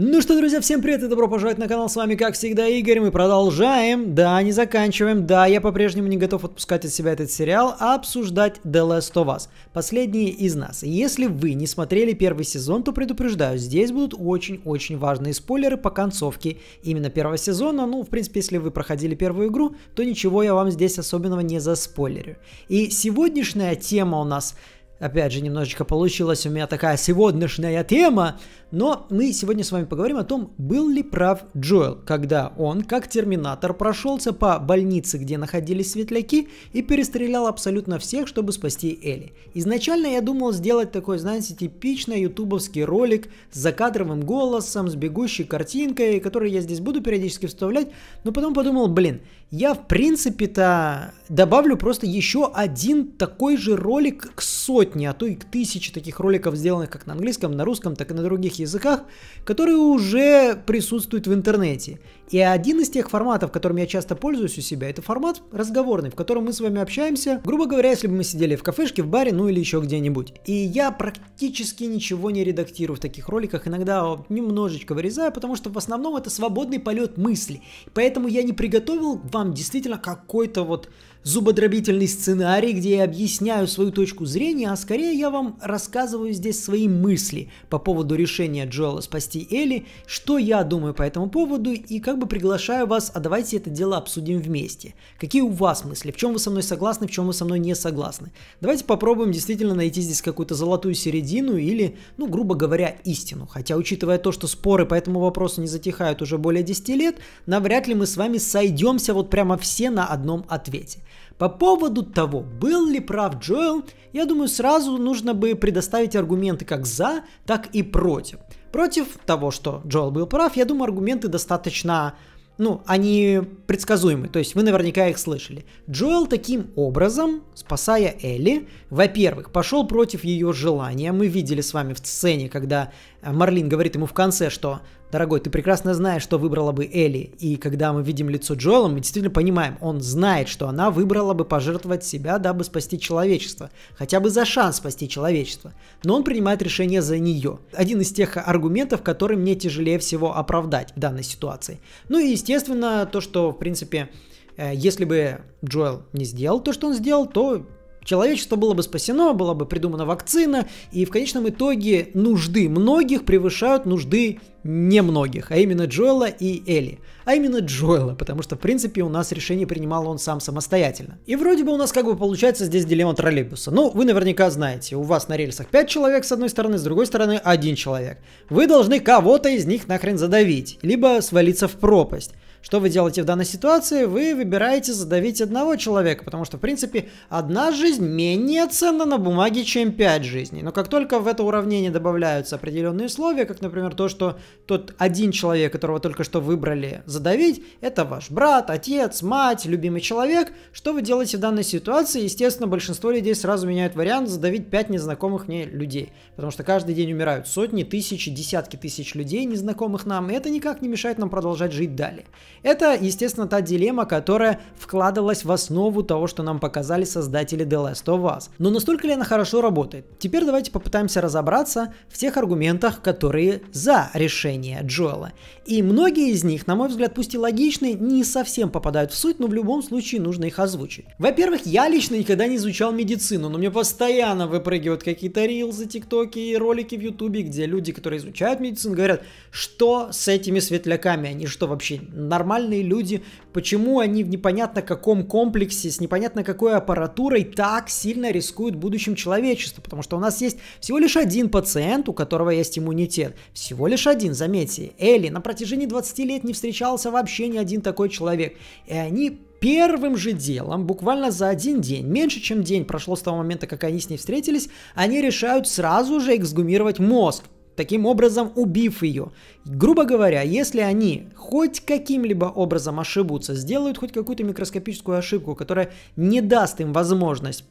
Ну что, друзья, всем привет и добро пожаловать на канал. С вами, как всегда, Игорь. Мы продолжаем. Да, не заканчиваем. Да, я по-прежнему не готов отпускать от себя этот сериал, а обсуждать The Last of Us. Последние из нас. Если вы не смотрели первый сезон, то предупреждаю, здесь будут очень-очень важные спойлеры по концовке именно первого сезона. Ну, в принципе, если вы проходили первую игру, то ничего я вам здесь особенного не заспойлерю. И сегодняшняя тема у нас опять же, немножечко получилась у меня такая сегодняшняя тема но мы сегодня с вами поговорим о том, был ли прав Джоэл, когда он, как терминатор, прошелся по больнице, где находились светляки, и перестрелял абсолютно всех, чтобы спасти Элли. Изначально я думал сделать такой, знаете, типичный ютубовский ролик с закадровым голосом, с бегущей картинкой, который я здесь буду периодически вставлять, но потом подумал, блин, я в принципе-то добавлю просто еще один такой же ролик к сотне, а то и к тысяче таких роликов, сделанных как на английском, на русском, так и на других языках, которые уже присутствуют в интернете. И один из тех форматов, которым я часто пользуюсь у себя, это формат разговорный, в котором мы с вами общаемся, грубо говоря, если бы мы сидели в кафешке, в баре, ну или еще где-нибудь. И я практически ничего не редактирую в таких роликах, иногда немножечко вырезаю, потому что в основном это свободный полет мысли. Поэтому я не приготовил вам действительно какой-то вот зубодробительный сценарий, где я объясняю свою точку зрения, а скорее я вам рассказываю здесь свои мысли по поводу решения Джоэла спасти Элли, что я думаю по этому поводу и как как бы приглашаю вас, а давайте это дело обсудим вместе. Какие у вас мысли, в чем вы со мной согласны, в чем вы со мной не согласны. Давайте попробуем действительно найти здесь какую-то золотую середину или, ну, грубо говоря, истину. Хотя, учитывая то, что споры по этому вопросу не затихают уже более 10 лет, навряд ли мы с вами сойдемся вот прямо все на одном ответе. По поводу того, был ли прав Джоэл, я думаю, сразу нужно бы предоставить аргументы как за, так и против. Против того, что Джоэл был прав, я думаю, аргументы достаточно, ну, они предсказуемы, то есть вы наверняка их слышали. Джоэл таким образом, спасая Элли, во-первых, пошел против ее желания. Мы видели с вами в сцене, когда Марлин говорит ему в конце, что Дорогой, ты прекрасно знаешь, что выбрала бы Элли, и когда мы видим лицо Джоэла, мы действительно понимаем, он знает, что она выбрала бы пожертвовать себя, дабы спасти человечество, хотя бы за шанс спасти человечество, но он принимает решение за нее. Один из тех аргументов, который мне тяжелее всего оправдать в данной ситуации. Ну и, естественно, то, что, в принципе, э, если бы Джоэл не сделал то, что он сделал, то Человечество было бы спасено, была бы придумана вакцина, и в конечном итоге нужды многих превышают нужды немногих, а именно Джоэла и Элли. А именно Джоэла, потому что, в принципе, у нас решение принимал он сам самостоятельно. И вроде бы у нас как бы получается здесь дилемма троллейбуса. Ну, вы наверняка знаете, у вас на рельсах 5 человек с одной стороны, с другой стороны один человек. Вы должны кого-то из них нахрен задавить, либо свалиться в пропасть. Что вы делаете в данной ситуации? Вы выбираете задавить одного человека, потому что, в принципе, одна жизнь менее ценна на бумаге, чем пять жизней. Но как только в это уравнение добавляются определенные условия, как, например, то, что тот один человек, которого только что выбрали задавить, это ваш брат, отец, мать, любимый человек, что вы делаете в данной ситуации? Естественно, большинство людей сразу меняют вариант задавить пять незнакомых мне людей, потому что каждый день умирают сотни, тысячи, десятки тысяч людей, незнакомых нам, и это никак не мешает нам продолжать жить далее. Это, естественно, та дилемма, которая вкладывалась в основу того, что нам показали создатели The Last of Us. Но настолько ли она хорошо работает? Теперь давайте попытаемся разобраться в тех аргументах, которые за решение Джоэла. И многие из них, на мой взгляд, пусть и логичны, не совсем попадают в суть, но в любом случае нужно их озвучить. Во-первых, я лично никогда не изучал медицину, но мне постоянно выпрыгивают какие-то рилзы, тиктоки и ролики в ютубе, где люди, которые изучают медицину, говорят, что с этими светляками, они что вообще на нормальные люди, почему они в непонятно каком комплексе, с непонятно какой аппаратурой так сильно рискуют будущим человечества? потому что у нас есть всего лишь один пациент, у которого есть иммунитет, всего лишь один, заметьте, Элли, на протяжении 20 лет не встречался вообще ни один такой человек, и они первым же делом, буквально за один день, меньше чем день прошло с того момента, как они с ней встретились, они решают сразу же эксгумировать мозг, таким образом убив ее. Грубо говоря, если они хоть каким-либо образом ошибутся, сделают хоть какую-то микроскопическую ошибку, которая не даст им возможность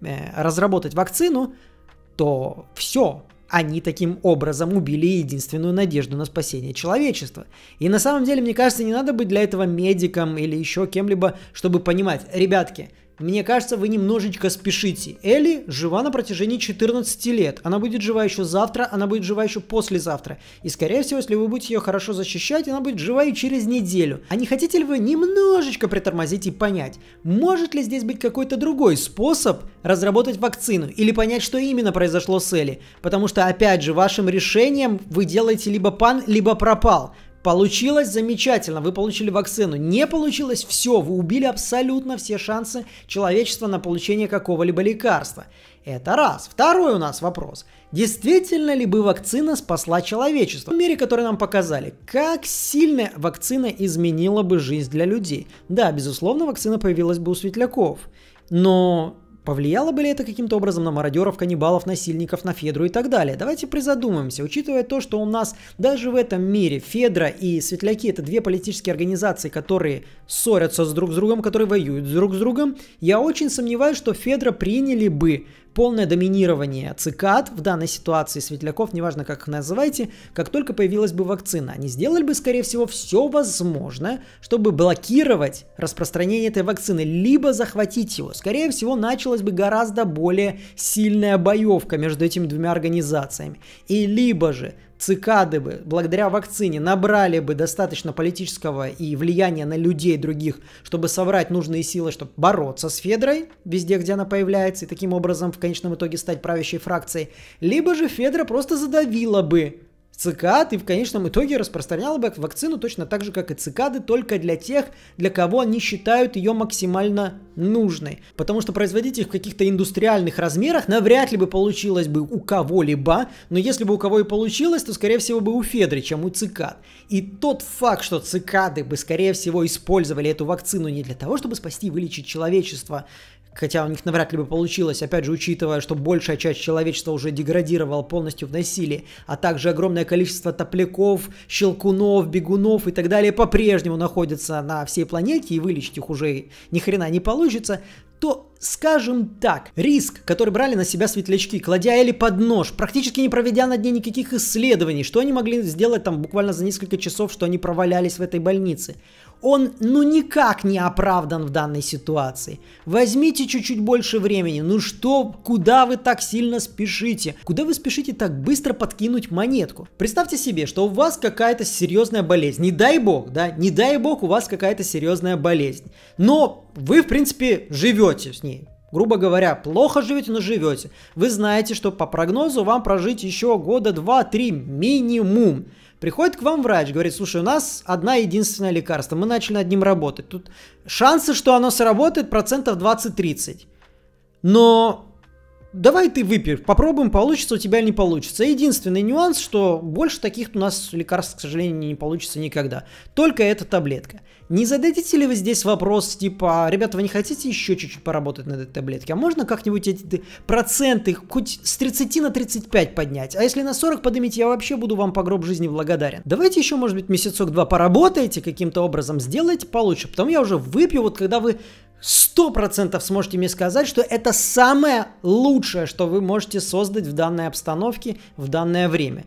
э, разработать вакцину, то все, они таким образом убили единственную надежду на спасение человечества. И на самом деле, мне кажется, не надо быть для этого медиком или еще кем-либо, чтобы понимать, ребятки, мне кажется, вы немножечко спешите. Элли жива на протяжении 14 лет. Она будет жива еще завтра, она будет жива еще послезавтра. И, скорее всего, если вы будете ее хорошо защищать, она будет жива и через неделю. А не хотите ли вы немножечко притормозить и понять, может ли здесь быть какой-то другой способ разработать вакцину или понять, что именно произошло с Элли? Потому что, опять же, вашим решением вы делаете либо пан, либо пропал. Получилось замечательно, вы получили вакцину. Не получилось все, вы убили абсолютно все шансы человечества на получение какого-либо лекарства. Это раз. Второй у нас вопрос. Действительно ли бы вакцина спасла человечество? В мире, который нам показали, как сильно вакцина изменила бы жизнь для людей? Да, безусловно, вакцина появилась бы у светляков. Но Повлияло бы ли это каким-то образом на мародеров, каннибалов, насильников, на Федру и так далее? Давайте призадумаемся, учитывая то, что у нас даже в этом мире Федра и Светляки это две политические организации, которые ссорятся с друг с другом, которые воюют друг с другом, я очень сомневаюсь, что Федра приняли бы полное доминирование цикад в данной ситуации, светляков, неважно как их называйте, как только появилась бы вакцина. Они сделали бы, скорее всего, все возможное, чтобы блокировать распространение этой вакцины, либо захватить его. Скорее всего, началась бы гораздо более сильная боевка между этими двумя организациями. И либо же цикады бы благодаря вакцине набрали бы достаточно политического и влияния на людей других, чтобы собрать нужные силы, чтобы бороться с Федрой везде, где она появляется, и таким образом в конечном итоге стать правящей фракцией, либо же Федра просто задавила бы цикад и в конечном итоге распространяла бы вакцину точно так же, как и цикады, только для тех, для кого они считают ее максимально нужной. Потому что производить их в каких-то индустриальных размерах навряд ли бы получилось бы у кого-либо, но если бы у кого и получилось, то скорее всего бы у Федри, чем у цикад. И тот факт, что цикады бы скорее всего использовали эту вакцину не для того, чтобы спасти и вылечить человечество, хотя у них навряд ли бы получилось, опять же, учитывая, что большая часть человечества уже деградировала полностью в насилии, а также огромное количество топляков, щелкунов, бегунов и так далее по-прежнему находится на всей планете, и вылечить их уже ни хрена не получится, то, скажем так, риск, который брали на себя светлячки, кладя Элли под нож, практически не проведя над ней никаких исследований, что они могли сделать там буквально за несколько часов, что они провалялись в этой больнице, он ну никак не оправдан в данной ситуации. Возьмите чуть-чуть больше времени. Ну что, куда вы так сильно спешите? Куда вы спешите так быстро подкинуть монетку? Представьте себе, что у вас какая-то серьезная болезнь. Не дай бог, да, не дай бог у вас какая-то серьезная болезнь. Но вы, в принципе, живете с ней. Грубо говоря, плохо живете, но живете. Вы знаете, что по прогнозу вам прожить еще года 2-3 минимум. Приходит к вам врач, говорит, слушай, у нас одна единственное лекарство, мы начали над ним работать. Тут шансы, что оно сработает, процентов 20-30. Но давай ты выпей, попробуем, получится у тебя или не получится. Единственный нюанс, что больше таких у нас лекарств, к сожалению, не получится никогда. Только эта таблетка. Не зададите ли вы здесь вопрос, типа, «А, ребята, вы не хотите еще чуть-чуть поработать над этой таблеткой? А можно как-нибудь эти проценты хоть с 30 на 35 поднять? А если на 40 поднимите, я вообще буду вам по гроб жизни благодарен. Давайте еще, может быть, месяцок-два поработаете каким-то образом, сделайте получше. Потом я уже выпью, вот когда вы сто процентов сможете мне сказать, что это самое лучшее, что вы можете создать в данной обстановке в данное время.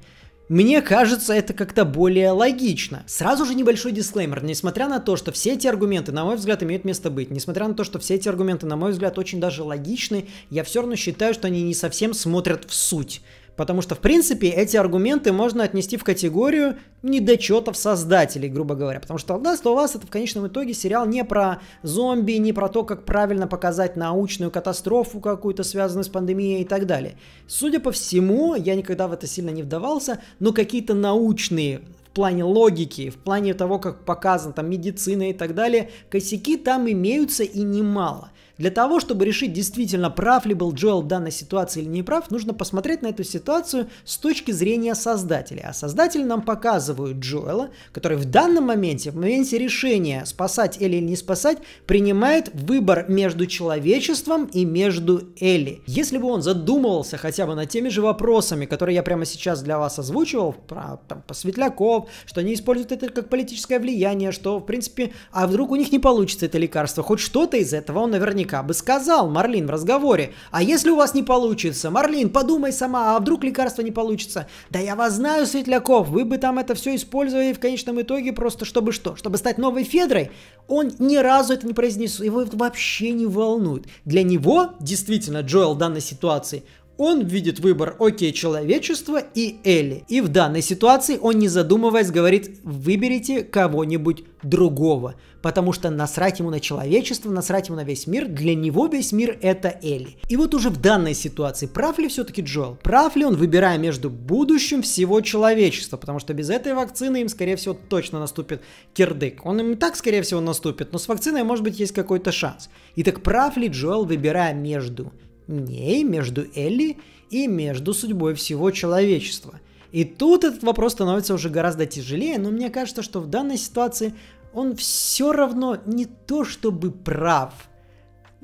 Мне кажется, это как-то более логично. Сразу же небольшой дисклеймер. Несмотря на то, что все эти аргументы, на мой взгляд, имеют место быть, несмотря на то, что все эти аргументы, на мой взгляд, очень даже логичны, я все равно считаю, что они не совсем смотрят в суть. Потому что, в принципе, эти аргументы можно отнести в категорию недочетов создателей, грубо говоря. Потому что «Last у вас это в конечном итоге сериал не про зомби, не про то, как правильно показать научную катастрофу какую-то, связанную с пандемией и так далее. Судя по всему, я никогда в это сильно не вдавался, но какие-то научные в плане логики, в плане того, как показано там медицина и так далее, косяки там имеются и немало. Для того, чтобы решить действительно прав ли был Джоэл в данной ситуации или не прав, нужно посмотреть на эту ситуацию с точки зрения создателя. А создатель нам показывают Джоэла, который в данном моменте, в моменте решения спасать Элли или не спасать, принимает выбор между человечеством и между Элли. Если бы он задумывался хотя бы над теми же вопросами, которые я прямо сейчас для вас озвучивал, про там, посветляков, что они используют это как политическое влияние, что в принципе, а вдруг у них не получится это лекарство, хоть что-то из этого он наверняка наверняка бы сказал Марлин в разговоре. А если у вас не получится? Марлин, подумай сама, а вдруг лекарство не получится? Да я вас знаю, Светляков, вы бы там это все использовали в конечном итоге просто чтобы что? Чтобы стать новой Федрой? Он ни разу это не произнес, его это вообще не волнует. Для него, действительно, Джоэл в данной ситуации – он видит выбор «Окей, человечество» и Элли. И в данной ситуации он, не задумываясь, говорит «Выберите кого-нибудь другого». Потому что насрать ему на человечество, насрать ему на весь мир, для него весь мир это Элли. И вот уже в данной ситуации прав ли все-таки Джоэл? Прав ли он, выбирая между будущим всего человечества? Потому что без этой вакцины им, скорее всего, точно наступит кирдык. Он им и так, скорее всего, наступит, но с вакциной, может быть, есть какой-то шанс. Итак, прав ли Джоэл, выбирая между ней, между Элли и между судьбой всего человечества. И тут этот вопрос становится уже гораздо тяжелее, но мне кажется, что в данной ситуации он все равно не то чтобы прав –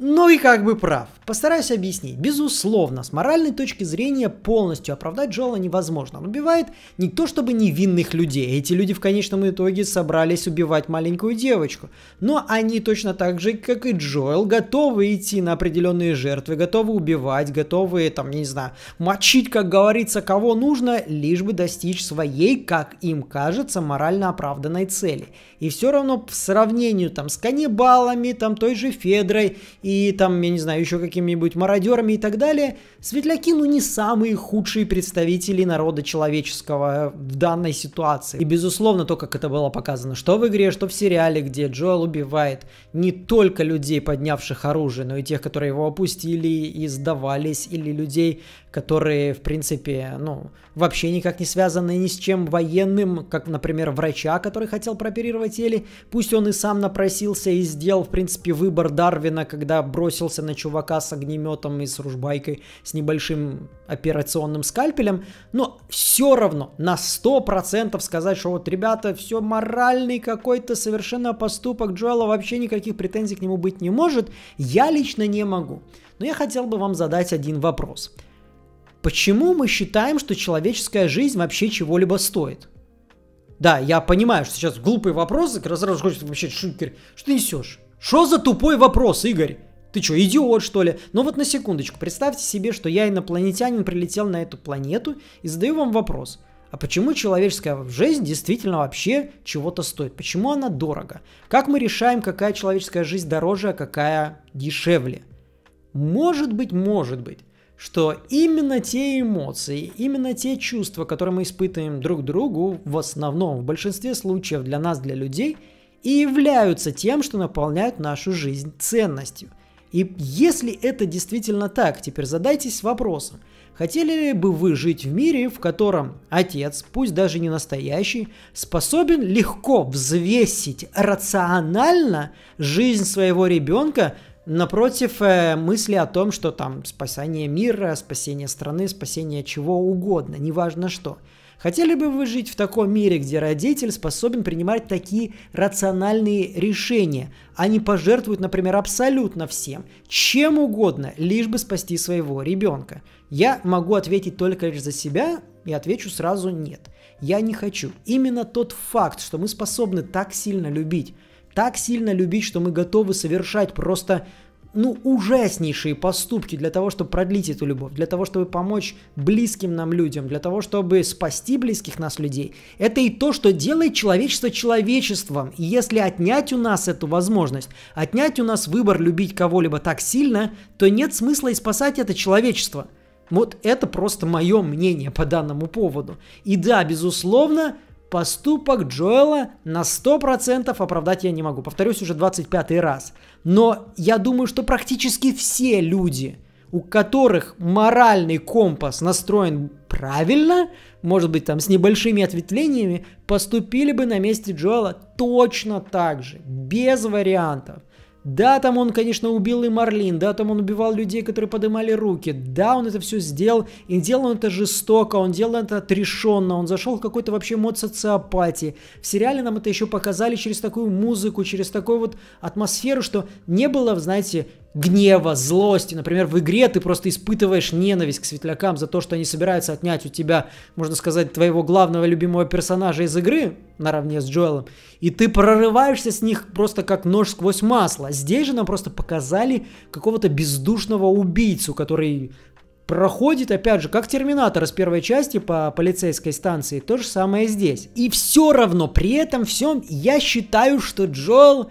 ну и как бы прав. Постараюсь объяснить. Безусловно, с моральной точки зрения полностью оправдать Джоэла невозможно. Он убивает не то чтобы невинных людей. Эти люди в конечном итоге собрались убивать маленькую девочку. Но они точно так же, как и Джоэл, готовы идти на определенные жертвы, готовы убивать, готовы, там, не знаю, мочить, как говорится, кого нужно, лишь бы достичь своей, как им кажется, морально оправданной цели. И все равно в сравнении там с каннибалами, там той же Федрой и и там, я не знаю, еще какими-нибудь мародерами и так далее, светляки, ну, не самые худшие представители народа человеческого э, в данной ситуации. И, безусловно, то, как это было показано, что в игре, что в сериале, где Джоэл убивает не только людей, поднявших оружие, но и тех, которые его опустили и сдавались, или людей, которые, в принципе, ну, вообще никак не связаны ни с чем военным, как, например, врача, который хотел прооперировать Эли. Пусть он и сам напросился и сделал, в принципе, выбор Дарвина, когда бросился на чувака с огнеметом и с ружбайкой, с небольшим операционным скальпелем, но все равно на 100% сказать, что вот, ребята, все моральный какой-то совершенно поступок Джоэла, вообще никаких претензий к нему быть не может, я лично не могу. Но я хотел бы вам задать один вопрос. Почему мы считаем, что человеческая жизнь вообще чего-либо стоит? Да, я понимаю, что сейчас глупые вопросы, как раз сразу хочется вообще, Игорь, что ты несешь? Что за тупой вопрос, Игорь? Ты что, идиот, что ли? Ну вот на секундочку, представьте себе, что я инопланетянин прилетел на эту планету и задаю вам вопрос. А почему человеческая жизнь действительно вообще чего-то стоит? Почему она дорого? Как мы решаем, какая человеческая жизнь дороже, а какая дешевле? Может быть, может быть что именно те эмоции, именно те чувства, которые мы испытываем друг другу, в основном, в большинстве случаев для нас, для людей, и являются тем, что наполняют нашу жизнь ценностью. И если это действительно так, теперь задайтесь вопросом, хотели бы вы жить в мире, в котором отец, пусть даже не настоящий, способен легко взвесить рационально жизнь своего ребенка – напротив э, мысли о том, что там спасение мира, спасение страны, спасение чего угодно, неважно что. Хотели бы вы жить в таком мире, где родитель способен принимать такие рациональные решения? Они пожертвуют, например, абсолютно всем, чем угодно, лишь бы спасти своего ребенка. Я могу ответить только лишь за себя и отвечу сразу нет. Я не хочу. Именно тот факт, что мы способны так сильно любить так сильно любить, что мы готовы совершать просто ну, ужаснейшие поступки для того, чтобы продлить эту любовь, для того, чтобы помочь близким нам людям, для того, чтобы спасти близких нас людей. Это и то, что делает человечество человечеством. И если отнять у нас эту возможность, отнять у нас выбор любить кого-либо так сильно, то нет смысла и спасать это человечество. Вот это просто мое мнение по данному поводу. И да, безусловно, Поступок Джоэла на 100% оправдать я не могу. Повторюсь уже 25 раз. Но я думаю, что практически все люди, у которых моральный компас настроен правильно, может быть, там с небольшими ответвлениями, поступили бы на месте Джоэла точно так же, без вариантов. Да, там он, конечно, убил и Марлин, да, там он убивал людей, которые поднимали руки, да, он это все сделал, и делал он это жестоко, он делал это отрешенно, он зашел в какой-то вообще мод социопатии. В сериале нам это еще показали через такую музыку, через такую вот атмосферу, что не было, знаете, гнева, злости. Например, в игре ты просто испытываешь ненависть к светлякам за то, что они собираются отнять у тебя, можно сказать, твоего главного любимого персонажа из игры, наравне с Джоэлом, и ты прорываешься с них просто как нож сквозь масло. Здесь же нам просто показали какого-то бездушного убийцу, который проходит, опять же, как Терминатор с первой части по полицейской станции, то же самое здесь. И все равно, при этом всем, я считаю, что Джоэл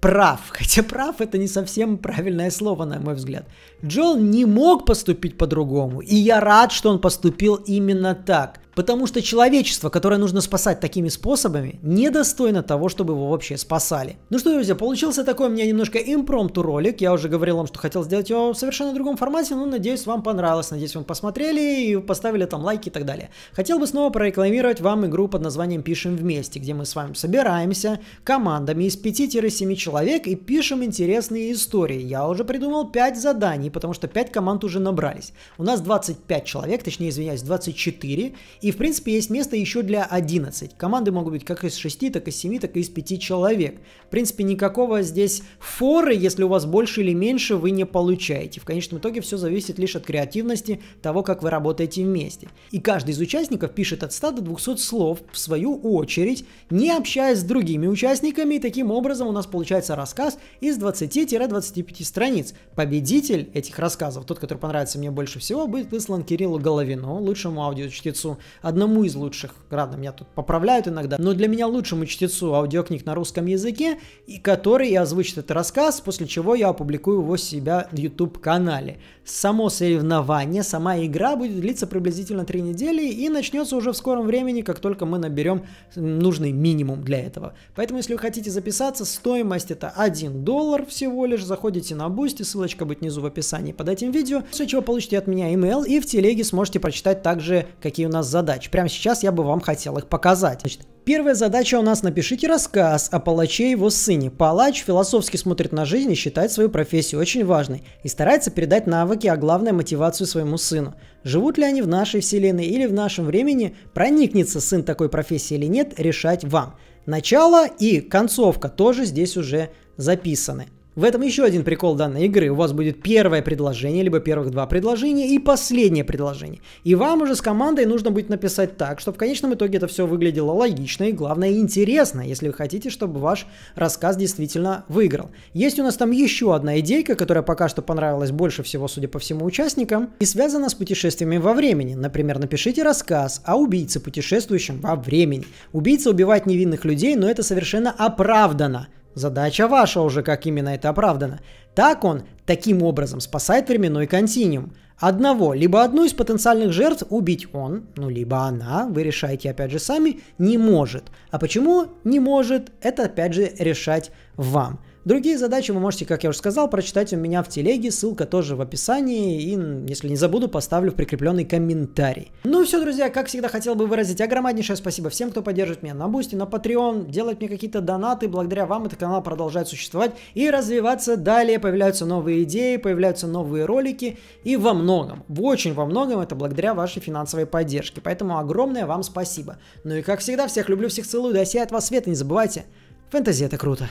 прав, хотя прав это не совсем правильное слово, на мой взгляд. Джоэл не мог поступить по-другому, и я рад, что он поступил именно так. Потому что человечество, которое нужно спасать такими способами, недостойно того, чтобы его вообще спасали. Ну что, друзья, получился такой у меня немножко импромту ролик. Я уже говорил вам, что хотел сделать его в совершенно другом формате, но надеюсь, вам понравилось. Надеюсь, вы посмотрели и поставили там лайки и так далее. Хотел бы снова прорекламировать вам игру под названием «Пишем вместе», где мы с вами собираемся командами из 5-7 человек и пишем интересные истории. Я уже придумал 5 заданий, потому что 5 команд уже набрались. У нас 25 человек, точнее, извиняюсь, 24, и и, в принципе, есть место еще для 11. Команды могут быть как из 6, так и из 7, так и из 5 человек. В принципе, никакого здесь форы, если у вас больше или меньше, вы не получаете. В конечном итоге все зависит лишь от креативности, того, как вы работаете вместе. И каждый из участников пишет от 100 до 200 слов, в свою очередь, не общаясь с другими участниками, и таким образом у нас получается рассказ из 20-25 страниц. Победитель этих рассказов, тот, который понравится мне больше всего, будет выслан Кириллу Головину, лучшему аудиочтецу одному из лучших, ладно, меня тут поправляют иногда, но для меня лучшему чтецу аудиокниг на русском языке, и который и озвучит этот рассказ, после чего я опубликую его себя в YouTube-канале. Само соревнование, сама игра будет длиться приблизительно 3 недели и начнется уже в скором времени, как только мы наберем нужный минимум для этого. Поэтому, если вы хотите записаться, стоимость это 1 доллар всего лишь. Заходите на Boosty, ссылочка будет внизу в описании под этим видео, после чего получите от меня email и в телеге сможете прочитать также, какие у нас задачи. Прямо сейчас я бы вам хотел их показать. Значит, Первая задача у нас напишите рассказ о палаче и его сыне. Палач философски смотрит на жизнь и считает свою профессию очень важной и старается передать навыки, а главное мотивацию своему сыну. Живут ли они в нашей вселенной или в нашем времени, проникнется сын такой профессии или нет, решать вам. Начало и концовка тоже здесь уже записаны. В этом еще один прикол данной игры. У вас будет первое предложение, либо первых два предложения и последнее предложение. И вам уже с командой нужно будет написать так, чтобы в конечном итоге это все выглядело логично и, главное, интересно, если вы хотите, чтобы ваш рассказ действительно выиграл. Есть у нас там еще одна идейка, которая пока что понравилась больше всего, судя по всему, участникам, и связана с путешествиями во времени. Например, напишите рассказ о убийце, путешествующем во времени. Убийца убивает невинных людей, но это совершенно оправдано. Задача ваша уже, как именно это оправдано. Так он, таким образом, спасает временной континуум. Одного, либо одну из потенциальных жертв убить он, ну либо она, вы решаете опять же сами, не может. А почему не может, это опять же решать вам. Другие задачи вы можете, как я уже сказал, прочитать у меня в телеге, ссылка тоже в описании, и если не забуду, поставлю в прикрепленный комментарий. Ну и все, друзья, как всегда, хотел бы выразить огромнейшее спасибо всем, кто поддерживает меня на Бусти, на Patreon, делать мне какие-то донаты, благодаря вам этот канал продолжает существовать и развиваться далее, появляются новые идеи, появляются новые ролики, и во многом, в очень во многом это благодаря вашей финансовой поддержке, поэтому огромное вам спасибо. Ну и как всегда, всех люблю, всех целую, да сияет вас свет, и не забывайте, фэнтези это круто.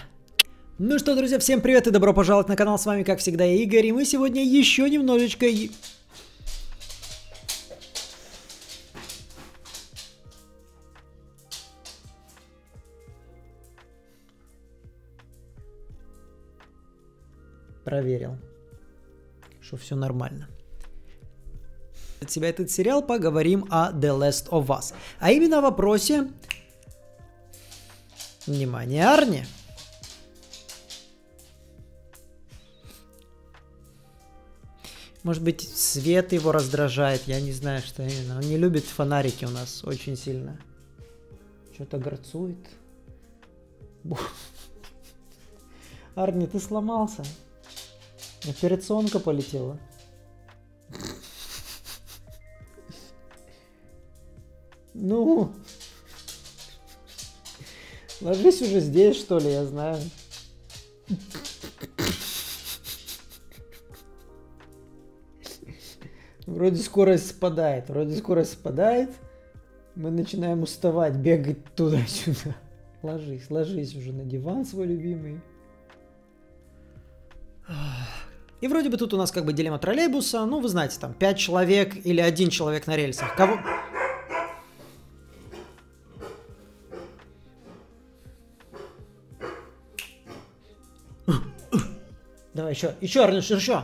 Ну что, друзья, всем привет и добро пожаловать на канал, с вами как всегда я Игорь, и мы сегодня еще немножечко... Проверил, что все нормально от себя этот сериал, поговорим о The Last of Us. А именно о вопросе... Внимание, Арни! Может быть, свет его раздражает, я не знаю, что именно. Он не любит фонарики у нас очень сильно. Что-то горцует. Арни, ты сломался. Операционка полетела. Ну, ложись уже здесь, что ли, я знаю. вроде скорость спадает, вроде скорость спадает. Мы начинаем уставать, бегать туда-сюда. Ложись, ложись уже на диван свой любимый. И вроде бы тут у нас как бы дилемма троллейбуса. Ну, вы знаете, там пять человек или один человек на рельсах. Кого... Давай еще, еще, Арнольд, еще.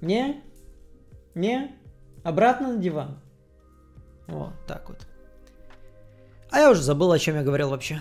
Не? Не? Обратно на диван? Вот так вот. А я уже забыл, о чем я говорил вообще.